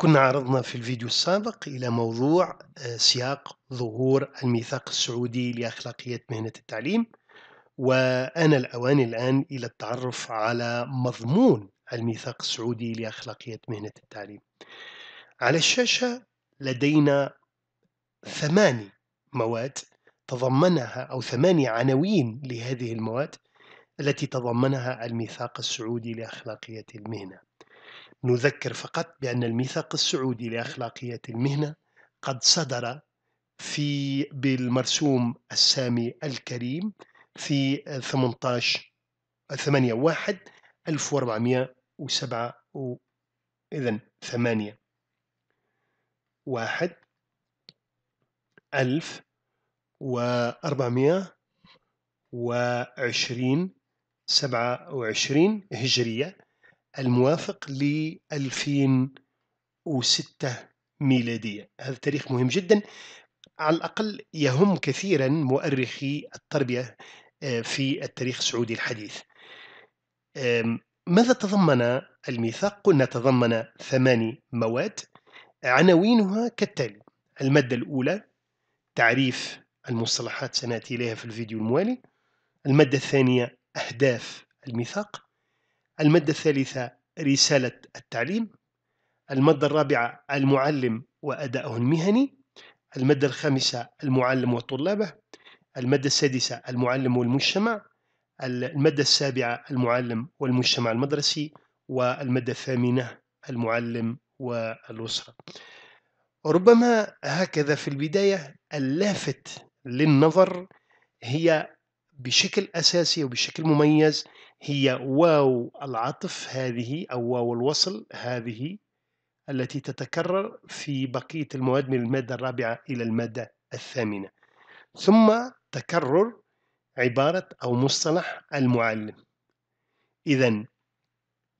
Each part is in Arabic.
كنا عرضنا في الفيديو السابق إلى موضوع آه، سياق ظهور الميثاق السعودي لأخلاقية مهنة التعليم وأنا الأوان الآن إلى التعرف على مضمون الميثاق السعودي لأخلاقية مهنة التعليم على الشاشة لدينا ثماني مواد تضمنها أو ثماني عناوين لهذه المواد التي تضمنها الميثاق السعودي لأخلاقية المهنة نذكر فقط بأن الميثاق السعودي لأخلاقية المهنة قد صدر في بالمرسوم السامي الكريم في 18 8 1 1407 إذا 8 1 1420 27 هجرية الموافق ل 2006 ميلادية هذا تاريخ مهم جدا على الأقل يهم كثيرا مؤرخي التربية آه، في التاريخ السعودي الحديث ماذا تضمن الميثاق؟ قلنا تضمن ثماني مواد عناوينها كالتالي المادة الأولى تعريف المصطلحات سنأتي إليها في الفيديو الموالي المادة الثانية أهداف الميثاق المادة الثالثة رسالة التعليم المادة الرابعة المعلم وأدائه المهني المادة الخامسة المعلم وطلابه المادة السادسة المعلم والمجتمع المادة السابعة المعلم والمجتمع المدرسي والمادة الثامنة المعلم والأسرة ربما هكذا في البداية اللافت للنظر هي بشكل أساسي وبشكل مميز هي واو العطف هذه أو واو الوصل هذه التي تتكرر في بقية المواد من المادة الرابعة إلى المادة الثامنة ثم تكرر عبارة أو مصطلح المعلم إذا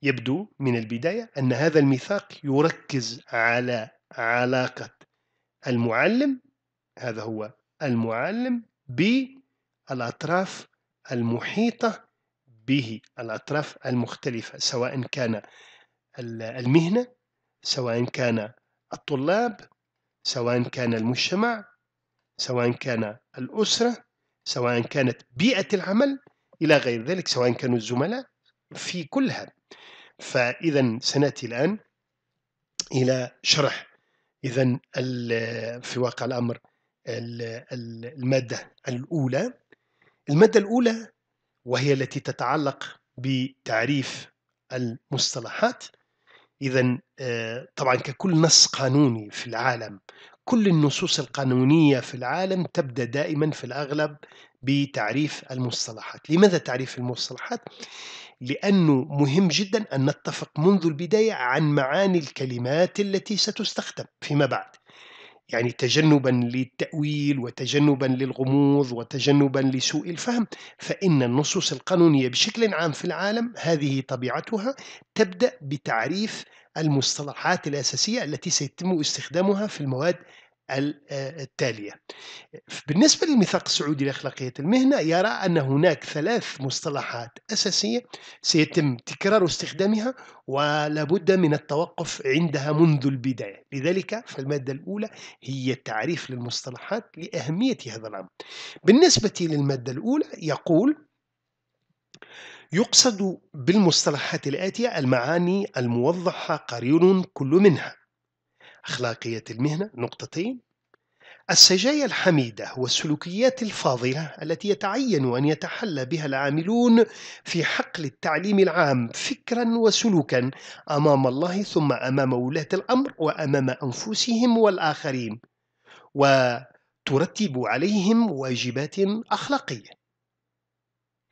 يبدو من البداية أن هذا الميثاق يركز على علاقة المعلم هذا هو المعلم بالأطراف المحيطة به الأطراف المختلفة سواء كان المهنة سواء كان الطلاب سواء كان المجتمع سواء كان الأسرة سواء كانت بيئة العمل إلى غير ذلك سواء كانوا الزملاء في كلها فإذا سنأتي الآن إلى شرح إذا في واقع الأمر المادة الأولى المادة الأولى وهي التي تتعلق بتعريف المصطلحات إذا آه، طبعا ككل نص قانوني في العالم كل النصوص القانونية في العالم تبدأ دائما في الأغلب بتعريف المصطلحات لماذا تعريف المصطلحات؟ لأنه مهم جدا أن نتفق منذ البداية عن معاني الكلمات التي ستستخدم فيما بعد يعني تجنبا للتأويل وتجنبا للغموض وتجنبا لسوء الفهم فإن النصوص القانونية بشكل عام في العالم هذه طبيعتها تبدأ بتعريف المصطلحات الأساسية التي سيتم استخدامها في المواد آه، التالية بالنسبة للميثاق السعودي لأخلاقية المهنة يرى أن هناك ثلاث مصطلحات أساسية سيتم تكرار استخدامها ولا بد من التوقف عندها منذ البداية لذلك فالمادة الأولى هي التعريف للمصطلحات لأهمية هذا الأمر بالنسبة للمادة الأولى يقول يقصد بالمصطلحات الآتية المعاني الموضحة قرين كل منها أخلاقية المهنة نقطتين السجايا الحميدة والسلوكيات الفاضلة التي يتعين أن يتحلى بها العاملون في حقل التعليم العام فكرا وسلوكا أمام الله ثم أمام ولاة الأمر وأمام أنفسهم والآخرين وترتب عليهم واجبات أخلاقية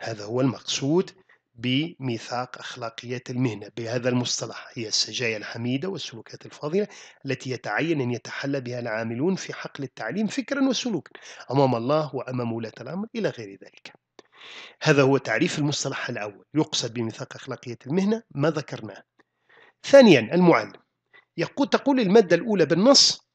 هذا هو المقصود بميثاق أخلاقية المهنة بهذا المصطلح هي السجايا الحميدة والسلوكات الفاضلة التي يتعين أن يتحلى بها العاملون في حقل التعليم فكرا وسلوكا أمام الله وأمام ولاة الأمر إلى غير ذلك هذا هو تعريف المصطلح الأول يقصد بميثاق أخلاقية المهنة ما ذكرناه ثانيا المعلم يقول تقول المادة الأولى بالنص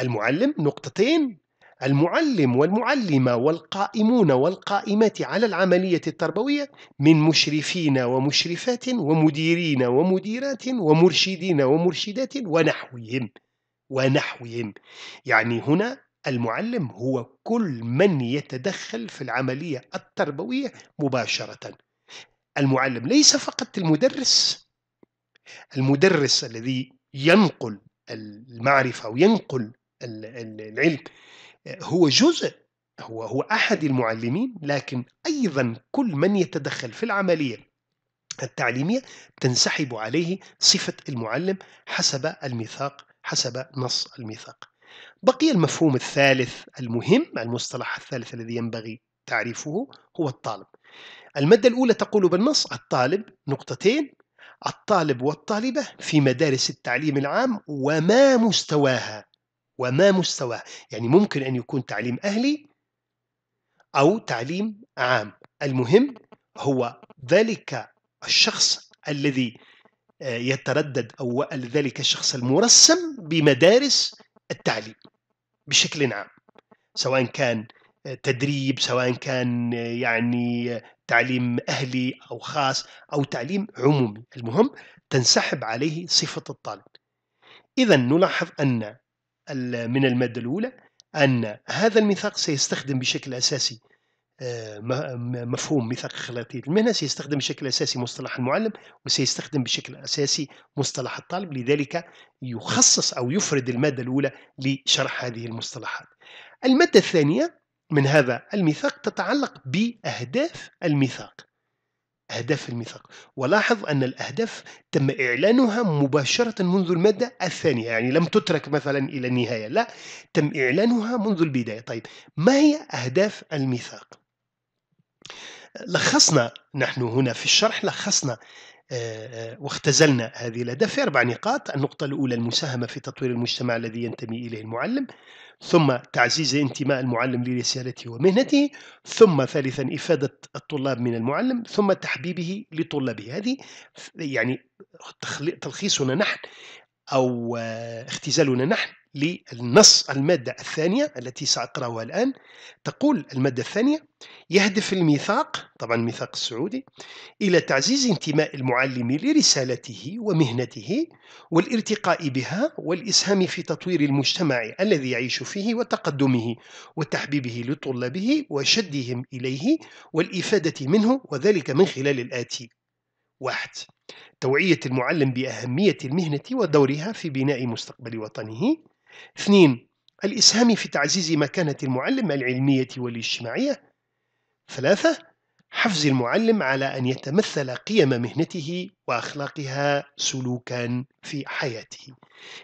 المعلم نقطتين المعلم والمعلمة والقائمون والقائمات على العملية التربوية من مشرفين ومشرفات ومديرين ومديرات ومرشدين ومرشدات ونحوهم ونحوهم يعني هنا المعلم هو كل من يتدخل في العملية التربوية مباشرة المعلم ليس فقط المدرس المدرس الذي ينقل المعرفة وينقل العلم هو جزء هو هو احد المعلمين لكن ايضا كل من يتدخل في العمليه التعليميه تنسحب عليه صفه المعلم حسب الميثاق حسب نص الميثاق. بقي المفهوم الثالث المهم المصطلح الثالث الذي ينبغي تعريفه هو الطالب. المادة الأولى تقول بالنص الطالب نقطتين الطالب والطالبة في مدارس التعليم العام وما مستواها وما مستواه يعني ممكن أن يكون تعليم أهلي أو تعليم عام المهم هو ذلك الشخص الذي آه، يتردد أو ذلك الشخص المرسم بمدارس التعليم بشكل عام سواء كان تدريب سواء كان آه، يعني تعليم أهلي أو خاص أو تعليم عمومي المهم تنسحب عليه صفة الطالب إذا نلاحظ أن من المادة الأولى أن هذا الميثاق سيستخدم بشكل أساسي آه، مفهوم ميثاق خلاقية المهنة سيستخدم بشكل أساسي مصطلح المعلم وسيستخدم بشكل أساسي مصطلح الطالب لذلك يخصص أو يفرد المادة الأولى لشرح هذه المصطلحات المادة الثانية من هذا الميثاق تتعلق بأهداف الميثاق أهداف الميثاق ولاحظ أن الأهداف تم إعلانها مباشرة منذ المادة الثانية يعني لم تترك مثلا إلى النهاية لا تم إعلانها منذ البداية طيب ما هي أهداف الميثاق؟ لخصنا نحن هنا في الشرح لخصنا آه، آه، واختزلنا هذه الأهداف في أربع نقاط النقطة الأولى المساهمة في تطوير المجتمع الذي ينتمي إليه المعلم ثم تعزيز انتماء المعلم لرسالته ومهنته ثم ثالثا إفادة الطلاب من المعلم ثم تحبيبه لطلابه هذه يعني تلخيصنا نحن أو آه، اختزالنا نحن للنص المادة الثانية التي سأقرأها الآن تقول المادة الثانية يهدف الميثاق طبعا الميثاق السعودي إلى تعزيز انتماء المعلم لرسالته ومهنته والارتقاء بها والإسهام في تطوير المجتمع الذي يعيش فيه وتقدمه وتحبيبه لطلابه وشدهم إليه والإفادة منه وذلك من خلال الآتي واحد توعية المعلم بأهمية المهنة ودورها في بناء مستقبل وطنه اثنين الإسهام في تعزيز مكانة المعلم العلمية والاجتماعية ثلاثة حفز المعلم على أن يتمثل قيم مهنته وأخلاقها سلوكا في حياته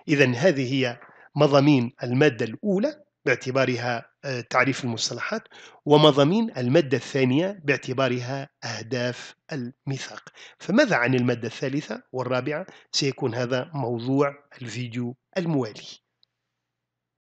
إذا هذه هي مضامين المادة الأولى باعتبارها آه، تعريف المصطلحات ومضامين المادة الثانية باعتبارها أهداف الميثاق فماذا عن المادة الثالثة والرابعة سيكون هذا موضوع الفيديو الموالي